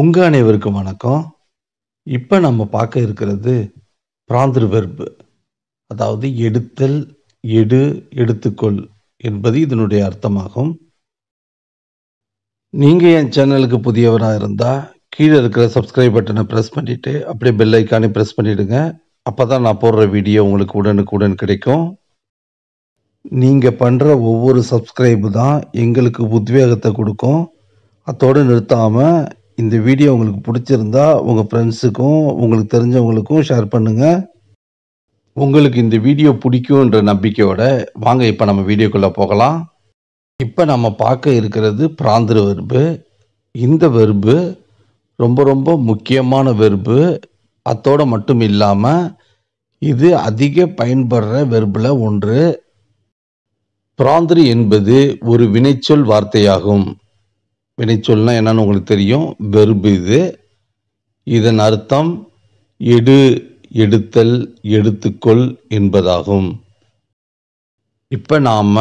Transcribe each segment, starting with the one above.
உங்க அனைவருக்கும் வணக்கம் இப்போ நம்ம பார்க்க இருக்கிறது பிராந்திர வெர்பு அதாவது எடுத்தல் எடு எடுத்துக்கொள் என்பது இதனுடைய அர்த்தமாகும் நீங்கள் என் சேனலுக்கு புதியவராக இருந்தால் கீழே இருக்கிற சப்ஸ்கிரைப் பட்டனை ப்ரெஸ் பண்ணிவிட்டு அப்படியே பெல் ஐக்கானே ப்ரெஸ் பண்ணிவிடுங்க அப்போ தான் நான் போடுற வீடியோ உங்களுக்கு உடனுக்குடன் கிடைக்கும் நீங்கள் பண்ணுற ஒவ்வொரு சப்ஸ்கிரைபு தான் எங்களுக்கு உத்வேகத்தை கொடுக்கும் அதோடு நிறுத்தாமல் இந்த வீடியோ உங்களுக்கு பிடிச்சிருந்தா உங்கள் ஃப்ரெண்ட்ஸுக்கும் உங்களுக்கு தெரிஞ்சவங்களுக்கும் ஷேர் பண்ணுங்கள் உங்களுக்கு இந்த வீடியோ பிடிக்கும்ன்ற நம்பிக்கையோட வாங்க இப்போ நம்ம வீடியோக்குள்ளே போகலாம் இப்போ நம்ம பார்க்க இருக்கிறது பிராந்திர வெறுப்பு இந்த வெறுப்பு ரொம்ப ரொம்ப முக்கியமான வெறுப்பு அத்தோடு மட்டும் இல்லாமல் இது அதிக பயன்படுற வெறுப்பில் ஒன்று பிராந்திரி என்பது ஒரு வினைச்சொல் வார்த்தையாகும் வினைச்சொல்னால் என்னன்னு உங்களுக்கு தெரியும் வெறுப்பு இது இதன் அர்த்தம் எடு எடுத்தல் எடுத்துக்கொள் என்பதாகும் இப்போ நாம்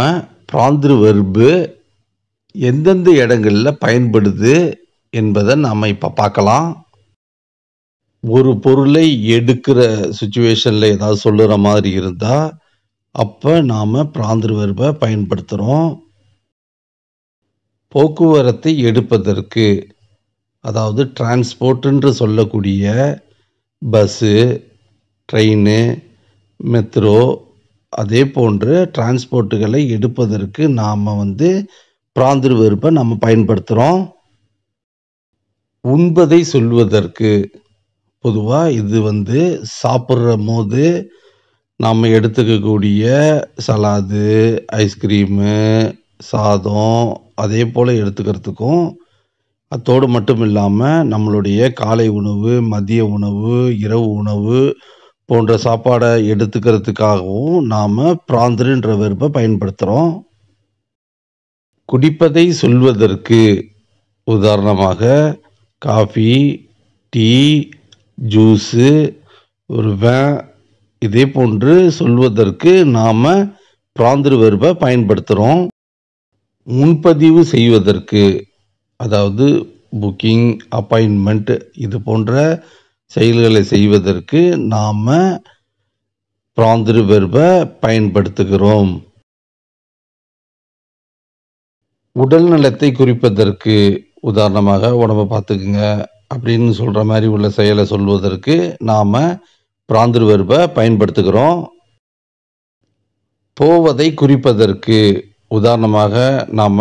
பிராந்திர வெறுப்பு எந்தெந்த இடங்களில் பயன்படுது என்பதை நாம் இப்போ பார்க்கலாம் ஒரு பொருளை எடுக்கிற சுச்சுவேஷனில் ஏதாவது சொல்லுற மாதிரி இருந்தால் அப்போ நாம் பிராந்திர வெறுப்பை பயன்படுத்துகிறோம் போக்குவரத்தை எடுப்பதற்கு அதாவது டிரான்ஸ்போர்ட்டுன்று சொல்லக்கூடிய பஸ்ஸு ட்ரெயினு மெத்ரோ அதே போன்று டிரான்ஸ்போர்ட்டுகளை எடுப்பதற்கு நாம் வந்து பிராந்திரு வெறுப்பை நம்ம பயன்படுத்துகிறோம் உண்பதை சொல்வதற்கு பொதுவாக இது வந்து சாப்பிட்ற போது நாம் எடுத்துக்கக்கூடிய சலாது ஐஸ்கிரீமு சாதம் அதே போல் எடுத்துக்கிறதுக்கும் அத்தோடு மட்டும் இல்லாமல் நம்மளுடைய காலை உணவு மதிய உணவு இரவு உணவு போன்ற சாப்பாடை எடுத்துக்கிறதுக்காகவும் நாம் பிராந்தருன்ற வெறுப்பை பயன்படுத்துகிறோம் குடிப்பதை சொல்வதற்கு உதாரணமாக காஃபி டீ ஜூஸு ஒரு வே இதே போன்று சொல்வதற்கு நாம் பிராந்திரு வெறுப்பை பயன்படுத்துகிறோம் முன்பதிவு செய்வதற்கு அதாவது புக்கிங் அப்பாயின்மெண்ட் இது போன்ற செயல்களை செய்வதற்கு நாம் பிராந்திரு வெர்பை பயன்படுத்துகிறோம் உடல் நலத்தை குறிப்பதற்கு உதாரணமாக உடம்பை பார்த்துக்குங்க அப்படின்னு சொல்கிற மாதிரி உள்ள செயலை சொல்வதற்கு நாம் பிராந்திரு வெர்பை பயன்படுத்துகிறோம் போவதை குறிப்பதற்கு உதாரணமாக நாம்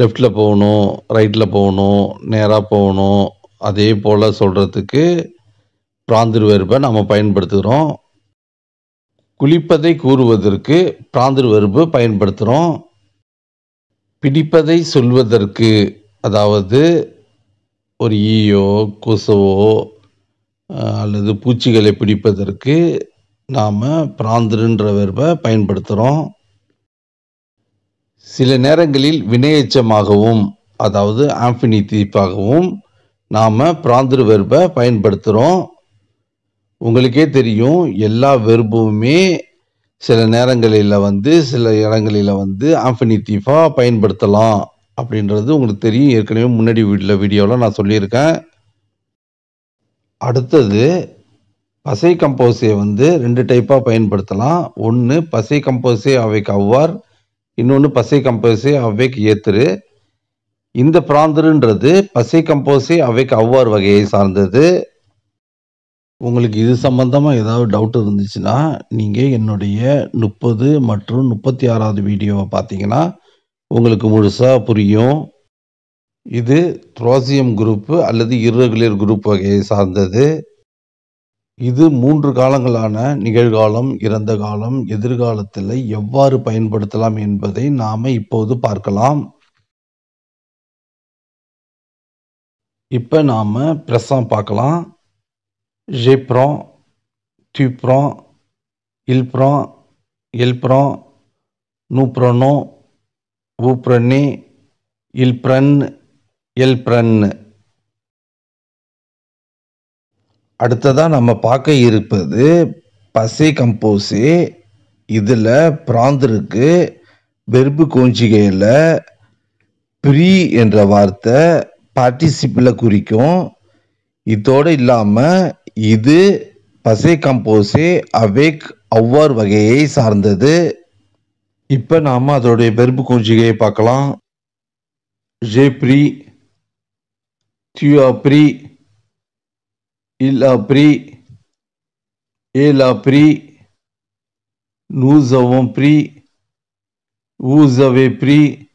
லெஃப்டில் போகணும் ரைட்டில் போகணும் நேராக போகணும் அதே போல் சொல்கிறதுக்கு வெறுப்பை நாம் பயன்படுத்துகிறோம் குளிப்பதை கூறுவதற்கு வெறுப்பு பயன்படுத்துகிறோம் பிடிப்பதை சொல்வதற்கு அதாவது ஒரு ஈயோ கொசுவோ அல்லது பூச்சிகளை பிடிப்பதற்கு நாம் பிராந்திருன்ற வெறுப்பை பயன்படுத்துகிறோம் சில நேரங்களில் வினையச்சமாகவும் அதாவது ஆம்பினி தீப்பாகவும் நாம் பிராந்திர வெறுப்பை பயன்படுத்துகிறோம் உங்களுக்கே தெரியும் எல்லா வெறுப்புமே சில நேரங்களில் வந்து சில இடங்களில் வந்து ஆம்பினி தீஃபாக பயன்படுத்தலாம் அப்படின்றது உங்களுக்கு தெரியும் ஏற்கனவே முன்னாடி வீட்டில் வீடியோவில் நான் சொல்லியிருக்கேன் அடுத்தது பசை கம்போசே வந்து ரெண்டு டைப்பாக பயன்படுத்தலாம் ஒன்று பசை கம்போசே அவை கவ்வார் இன்னொன்று பசை கம்போசி அவ்வேக் ஏத்துரு இந்த பிராந்தருன்றது பசை கம்போசி அவைக்கு அவ்வாறு வகையை சார்ந்தது உங்களுக்கு இது சம்பந்தமாக ஏதாவது டவுட் இருந்துச்சுன்னா நீங்கள் என்னுடைய முப்பது மற்றும் முப்பத்தி ஆறாவது வீடியோவை பார்த்தீங்கன்னா உங்களுக்கு முழுசாக புரியும் இது துரோசியம் குரூப்பு அல்லது இரகுலர் குரூப் வகையை சார்ந்தது இது மூன்று காலங்களான நிகழ்காலம் இறந்த காலம் எதிர்காலத்தில் எவ்வாறு பயன்படுத்தலாம் என்பதை நாம் இப்போது பார்க்கலாம் இப்போ நாம் பிரசம் பார்க்கலாம் ஜேப்ரான் துப்ரான் இல்ப்ரான் எல்ப்ரான் நூப்ரனோ ஊப்ரன்னே இல்ப்ரன் எல்ப்ரன்னு அடுத்ததாக நம்ம பார்க்க இருப்பது பசை கம்போசி இதில் இருக்குது வெறுப்பு கோஞ்சிகையில் ப்ரீ என்ற வார்த்தை பார்ட்டிசிப்பில் குறிக்கும் இதோடு இல்லாமல் இது பசை கம்போஸே அவேக் அவ்வார் வகையை சார்ந்தது இப்போ நாம் அதோடைய வெறுப்பு கோஞ்சிகையை பார்க்கலாம் ஜே ப்ரீ தியூ ப்ரீ Il a pris, elle a pris, nous avons pris, vous avez pris,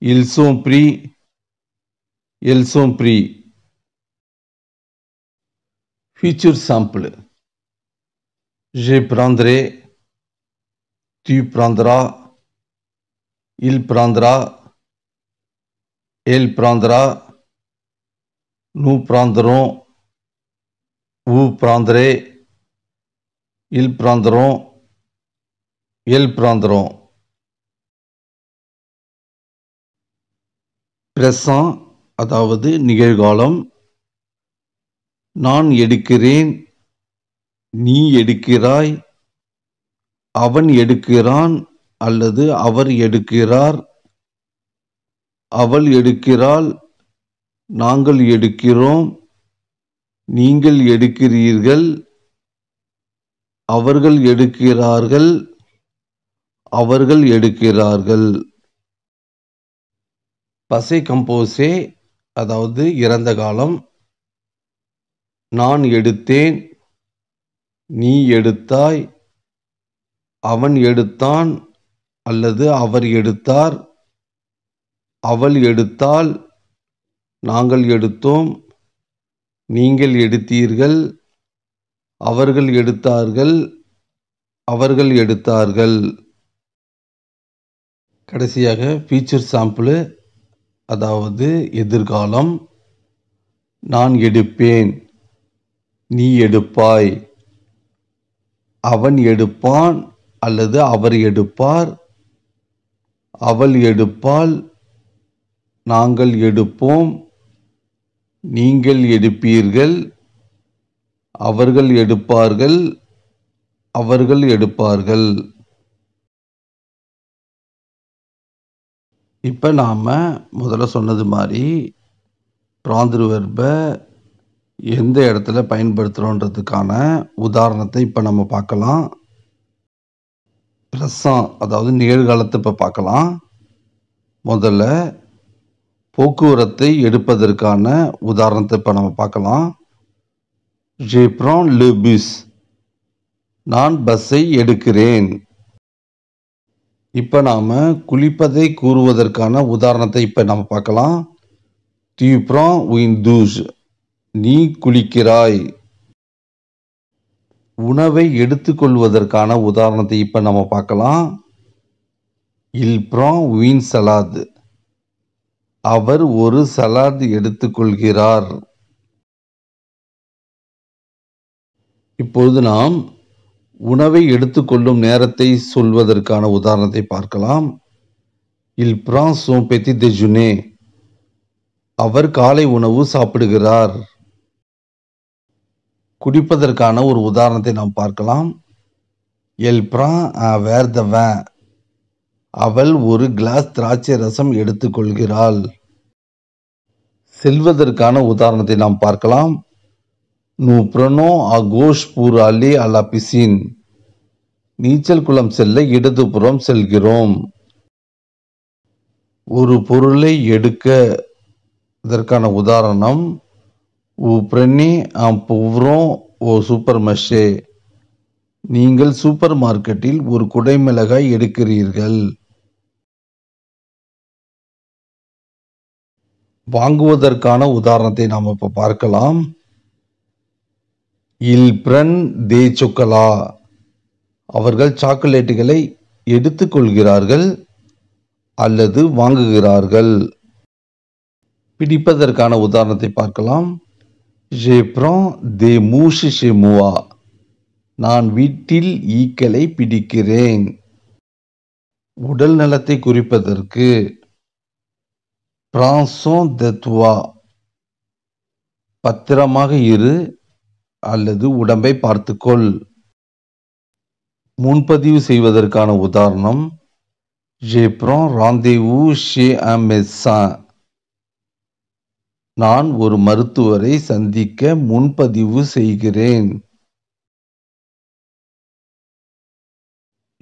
ils sont pris, elles sont pris. Futur simple. Je prendrai, tu prendras, il prendra, elle prendra, nous prendrons உ பிராந்தரே இல் பிராந்தரம் எல் பிராந்தரம் பிரசா அதாவது நிகழ்காலம் நான் எடுக்கிறேன் நீ எடுக்கிறாய் அவன் எடுக்கிறான் அல்லது அவர் எடுக்கிறார் அவள் எடுக்கிறாள் நாங்கள் எடுக்கிறோம் நீங்கள் எடுக்கிறீர்கள் அவர்கள் எடுக்கிறார்கள் அவர்கள் எடுக்கிறார்கள் பசை கம்போசே அதாவது இறந்த காலம் நான் எடுத்தேன் நீ எடுத்தாய் அவன் எடுத்தான் அல்லது அவர் எடுத்தார் அவள் எடுத்தால் நாங்கள் எடுத்தோம் நீங்கள் எடுத்தீர்கள் அவர்கள் எடுத்தார்கள் அவர்கள் எடுத்தார்கள் கடைசியாக ஃபியூச்சர் சாம்பிள் அதாவது எதிர்காலம் நான் எடுப்பேன் நீ எடுப்பாய் அவன் எடுப்பான் அல்லது அவர் எடுப்பார் அவள் எடுப்பால் நாங்கள் எடுப்போம் நீங்கள் எடுப்பீர்கள் அவர்கள் எடுப்பார்கள் அவர்கள் எடுப்பார்கள் இப்போ நாம் முதல்ல சொன்னது மாதிரி பிராந்திருவர்பை எந்த இடத்துல பயன்படுத்துகிறோன்றதுக்கான உதாரணத்தை இப்போ நம்ம பார்க்கலாம் பிரசம் அதாவது நிகழ்காலத்தை இப்போ பார்க்கலாம் முதல்ல போக்குவரத்தை எடுப்பதற்கான உதாரணத்தை இப்போ நம்ம பார்க்கலாம் ஜேப்ரான் லூபிஸ் நான் பஸ்ஸை எடுக்கிறேன் இப்போ நாம் குளிப்பதை கூறுவதற்கான உதாரணத்தை இப்போ நம்ம பார்க்கலாம் டியூப்ரான் உயின் தூஷ் நீ குளிக்கிறாய் உணவை எடுத்துக்கொள்வதற்கான உதாரணத்தை இப்போ நம்ம பார்க்கலாம் இல்ப்ரான் உயின் சலாத் அவர் ஒரு சலாட் எடுத்துக்கொள்கிறார் இப்பொழுது நாம் உணவை எடுத்துக்கொள்ளும் நேரத்தை சொல்வதற்கான உதாரணத்தை பார்க்கலாம் இல் பிரான்சோ பெத்தி தெஜுனே அவர் காலை உணவு சாப்பிடுகிறார் குடிப்பதற்கான ஒரு உதாரணத்தை நாம் பார்க்கலாம் எல் பிரான் வேர் த அவள் ஒரு கிளாஸ் திராட்சை ரசம் எடுத்துக்கொள்கிறாள் செல்வதற்கான உதாரணத்தை நாம் பார்க்கலாம் நூப்ரனோ அகோஷ் பூராலி பிசின் நீச்சல் குளம் செல்ல இடதுபுறம் செல்கிறோம் ஒரு பொருளை எடுக்க இதற்கான உதாரணம் ஊ ஆம் புவ்ரோம் ஓ சூப்பர் மஷே நீங்கள் சூப்பர் மார்க்கெட்டில் ஒரு குடைமிளகாய் எடுக்கிறீர்கள் வாங்குவதற்கான உதாரணத்தை நாம் இப்போ பார்க்கலாம் இல்பிரன் தே சுக்கலா அவர்கள் சாக்லேட்டுகளை எடுத்துக்கொள்கிறார்கள் அல்லது வாங்குகிறார்கள் பிடிப்பதற்கான உதாரணத்தை பார்க்கலாம் ஜேப்ரான் தே மூஷி ஷெமுவா நான் வீட்டில் ஈக்களை பிடிக்கிறேன் உடல் நலத்தை குறிப்பதற்கு பிரான்சோ தத்வா பத்திரமாக இரு அல்லது உடம்பை பார்த்துக்கொள் முன்பதிவு செய்வதற்கான உதாரணம் ஜே ராந்தேவு நான் ஒரு மருத்துவரை சந்திக்க முன்பதிவு செய்கிறேன்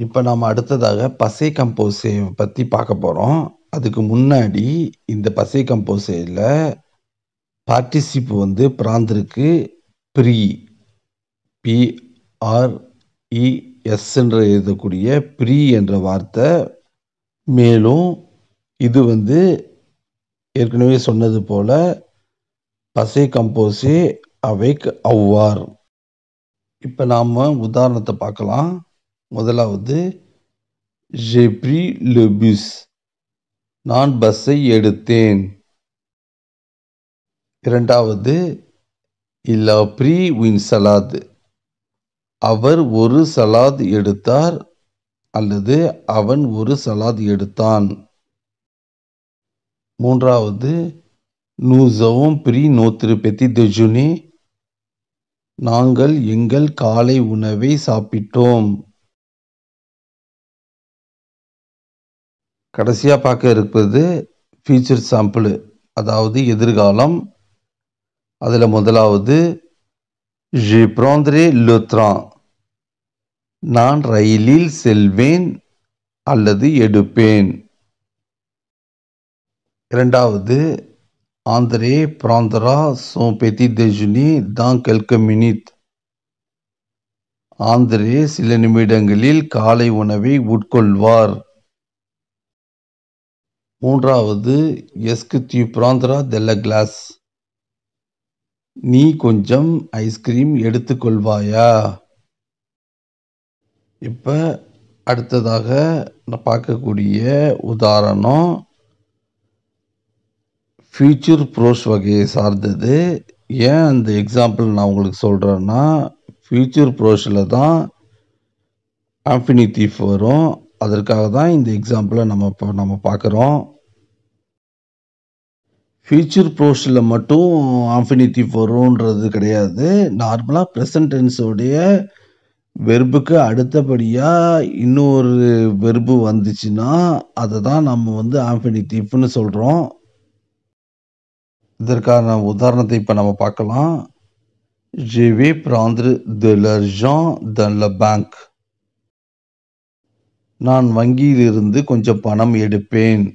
இப்போ நாம் அடுத்ததாக பசை கம்போஸ் பற்றி பார்க்க போகிறோம் அதுக்கு முன்னாடி இந்த பசை கம்போசையில் பார்ட்டிசிப் வந்து பிராந்திற்கு ப்ரீ பிஆர்இஎஸ் e என்று எழுதக்கூடிய ப்ரீ என்ற வார்த்தை மேலும் இது வந்து ஏற்கனவே சொன்னது போல் பசை கம்போசே அவைக் அவ்வார் இப்போ நாம் உதாரணத்தை பார்க்கலாம் முதலாவது ஜெப்ரி லெபியூஸ் நான் பஸ்ஸை எடுத்தேன் இரண்டாவது இல்லாப்ரி வின் சலாத் அவர் ஒரு சலாத் எடுத்தார் அல்லது அவன் ஒரு சலாத் எடுத்தான் மூன்றாவது நூசவும் பிரி நோத்திரு பெத்தி தெஜுனே நாங்கள் எங்கள் காலை உணவை சாப்பிட்டோம் கடைசியாக பார்க்க இருப்பது ஃபியூச்சர் சாம்பிள் அதாவது எதிர்காலம் அதில் முதலாவது ஜி பிராந்திரே லுத்ரான் நான் ரயிலில் செல்வேன் அல்லது எடுப்பேன் இரண்டாவது ஆந்திரே பிராந்தரா சோ பெத்தி தெஜுனி தான் கெல்க மினித் ஆந்திரே சில நிமிடங்களில் காலை உணவை உட்கொள்வார் மூன்றாவது எஸ்கு தியூ பிராந்திரா தெல்ல கிளாஸ் நீ கொஞ்சம் ஐஸ்கிரீம் எடுத்துக்கொள்வாயா இப்போ அடுத்ததாக நான் பார்க்கக்கூடிய உதாரணம் ஃபியூச்சர் ப்ரோஸ் வகையை சார்ந்தது ஏன் அந்த எக்ஸாம்பிள் நான் உங்களுக்கு சொல்கிறேன்னா ஃபியூச்சர் ப்ரோஸில் தான் தீஃப் வரும் அதற்காக தான் இந்த எக்ஸாம்பிளை நம்ம இப்போ நம்ம பார்க்குறோம் ஃபியூச்சர் ப்ரோஸில் மட்டும் ஆஃபினிட்டிவ் வரும்ன்றது கிடையாது நார்மலாக ப்ரெசன்ட் வெறுப்புக்கு அடுத்தபடியாக இன்னொரு வெறுப்பு வந்துச்சுன்னா அதை தான் நம்ம வந்து ஆஃபினிட்டிவ்னு சொல்கிறோம் இதற்கான உதாரணத்தை இப்போ நம்ம பார்க்கலாம் ஜேவே பிராந்திரு த லர்ஜான் த ல பேங்க் நான் வங்கியிலிருந்து கொஞ்சம் பணம் எடுப்பேன்